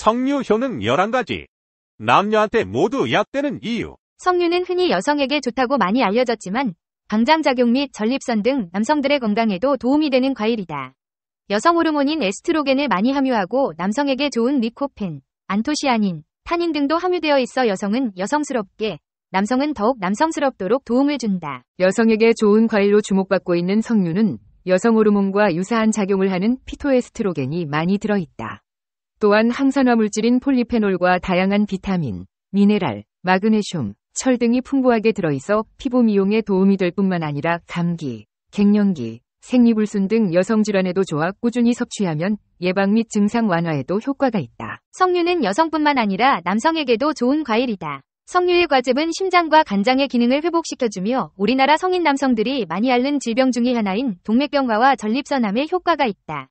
성류 효능 11가지. 남녀한테 모두 약되는 이유. 성류는 흔히 여성에게 좋다고 많이 알려졌지만 방장작용 및 전립선 등 남성들의 건강에도 도움이 되는 과일이다. 여성 호르몬인 에스트로겐을 많이 함유하고 남성에게 좋은 리코펜, 안토시아닌, 타닌 등도 함유되어 있어 여성은 여성스럽게, 남성은 더욱 남성스럽도록 도움을 준다. 여성에게 좋은 과일로 주목받고 있는 성류는 여성 호르몬과 유사한 작용을 하는 피토에스트로겐이 많이 들어있다. 또한 항산화 물질인 폴리페놀과 다양한 비타민, 미네랄, 마그네슘, 철 등이 풍부하게 들어있어 피부 미용에 도움이 될 뿐만 아니라 감기, 갱년기, 생리불순 등 여성 질환에도 좋아 꾸준히 섭취하면 예방 및 증상 완화에도 효과가 있다. 석류는 여성뿐만 아니라 남성에게도 좋은 과일이다. 석류의 과즙은 심장과 간장의 기능을 회복시켜주며 우리나라 성인 남성들이 많이 앓는 질병 중의 하나인 동맥경화와 전립선암에 효과가 있다.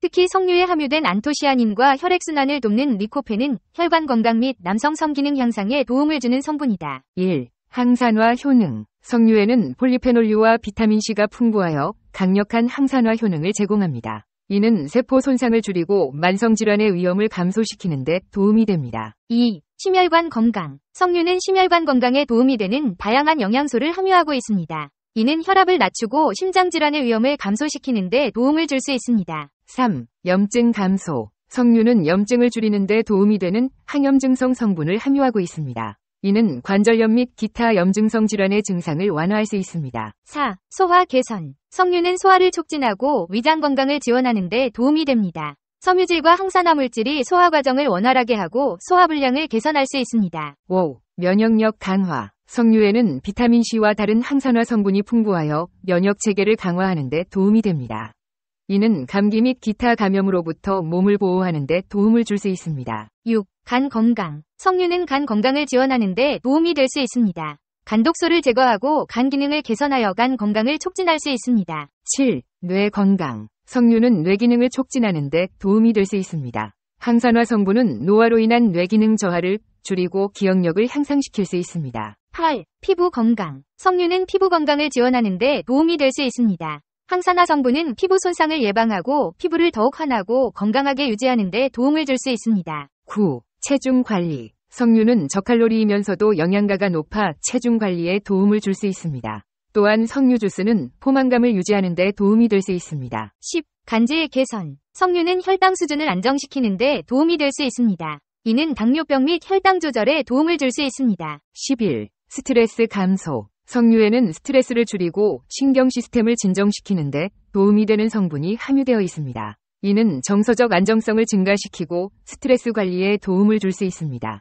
특히 석류에 함유된 안토시아닌과 혈액순환을 돕는 리코펜은 혈관 건강 및 남성 성기능 향상에 도움을 주는 성분이다. 1. 항산화 효능 석류에는 폴리페놀류와 비타민C가 풍부하여 강력한 항산화 효능을 제공합니다. 이는 세포 손상을 줄이고 만성질환의 위험을 감소시키는 데 도움이 됩니다. 2. 심혈관 건강 석류는 심혈관 건강에 도움이 되는 다양한 영양소를 함유하고 있습니다. 이는 혈압을 낮추고 심장질환의 위험을 감소시키는 데 도움을 줄 수 있습니다. 3. 염증 감소. 석류는 염증을 줄이는 데 도움이 되는 항염증성 성분을 함유하고 있습니다. 이는 관절염 및 기타 염증성 질환의 증상을 완화할 수 있습니다. 4. 소화 개선. 석류는 소화를 촉진하고 위장 건강을 지원하는 데 도움이 됩니다. 섬유질과 항산화 물질이 소화 과정을 원활하게 하고 소화 불량을 개선할 수 있습니다. 5. 면역력 강화. 석류에는 비타민C와 다른 항산화 성분이 풍부하여 면역 체계를 강화하는 데 도움이 됩니다. 이는 감기 및 기타 감염으로부터 몸을 보호하는 데 도움을 줄 수 있습니다. 6. 간 건강. 석류는 간 건강을 지원하는 데 도움이 될 수 있습니다. 간 독소를 제거하고 간 기능을 개선하여 간 건강을 촉진할 수 있습니다. 7. 뇌 건강. 석류는 뇌 기능을 촉진하는 데 도움이 될 수 있습니다. 항산화 성분은 노화로 인한 뇌 기능 저하를 줄이고 기억력을 향상시킬 수 있습니다. 8. 피부 건강. 석류는 피부 건강을 지원하는 데 도움이 될 수 있습니다. 항산화 성분은 피부 손상을 예방하고 피부를 더욱 환하고 건강하게 유지하는 데 도움을 줄 수 있습니다. 9. 체중 관리 석류는 저칼로리이면서도 영양가가 높아 체중 관리에 도움을 줄 수 있습니다. 또한 석류 주스는 포만감을 유지하는 데 도움이 될 수 있습니다. 10. 간질 개선 석류는 혈당 수준을 안정시키는 데 도움이 될 수 있습니다. 이는 당뇨병 및 혈당 조절에 도움을 줄 수 있습니다. 11. 스트레스 감소 석류에는 스트레스를 줄이고 신경 시스템을 진정시키는데 도움이 되는 성분이 함유되어 있습니다. 이는 정서적 안정성을 증가시키고 스트레스 관리에 도움을 줄 수 있습니다.